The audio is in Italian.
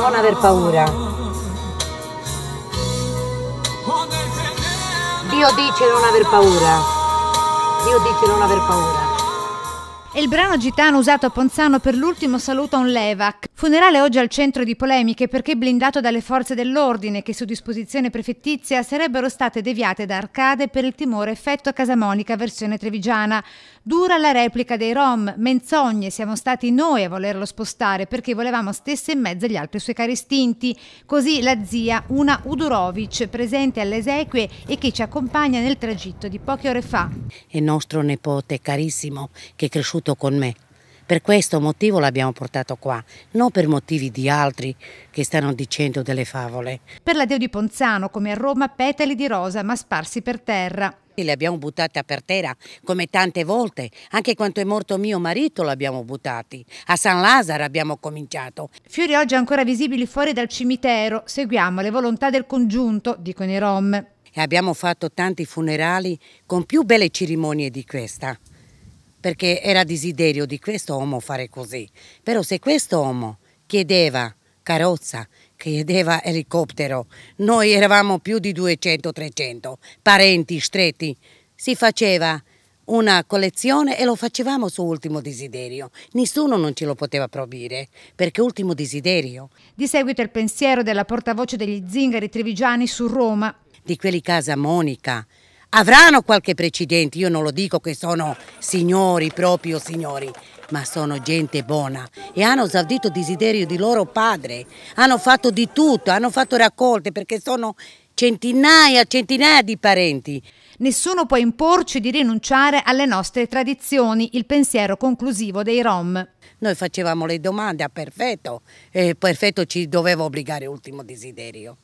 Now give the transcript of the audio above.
non aver paura. Dio dice non aver paura. Dio dice non aver paura. E il brano gitano usato a Ponzano per l'ultimo saluto a un Levac. Funerale oggi al centro di polemiche perché blindato dalle forze dell'ordine che su disposizione prefettizia sarebbero state deviate da arcade per il timore effetto Casamonica versione trevigiana. Dura la replica dei Rom, menzogne, siamo stati noi a volerlo spostare perché volevamo stesse in mezzo agli altri suoi cari istinti. Così la zia, una Udurovic, presente alle esequie e che ci accompagna nel tragitto di poche ore fa. È nostro nipote carissimo che è cresciuto con me per questo motivo l'abbiamo portato qua, non per motivi di altri che stanno dicendo delle favole. Per la Deo di Ponzano, come a Roma, petali di rosa ma sparsi per terra. Le abbiamo buttate per terra come tante volte, anche quando è morto mio marito l'abbiamo buttati. A San Lazaro abbiamo cominciato. Fiori oggi ancora visibili fuori dal cimitero, seguiamo le volontà del congiunto, dicono i Rom. E abbiamo fatto tanti funerali con più belle cerimonie di questa perché era desiderio di questo uomo fare così. Però se questo uomo chiedeva carrozza, chiedeva elicottero, noi eravamo più di 200-300 parenti stretti, si faceva una collezione e lo facevamo su Ultimo Desiderio. Nessuno non ce lo poteva proibire, perché Ultimo Desiderio. Di seguito il pensiero della portavoce degli zingari trevigiani su Roma. Di quelli casa Monica, avranno qualche precedente, io non lo dico che sono signori, proprio signori, ma sono gente buona e hanno esaudito il desiderio di loro padre, hanno fatto di tutto, hanno fatto raccolte perché sono centinaia, centinaia di parenti. Nessuno può imporci di rinunciare alle nostre tradizioni, il pensiero conclusivo dei Rom. Noi facevamo le domande a Perfetto e Perfetto ci doveva obbligare ultimo desiderio.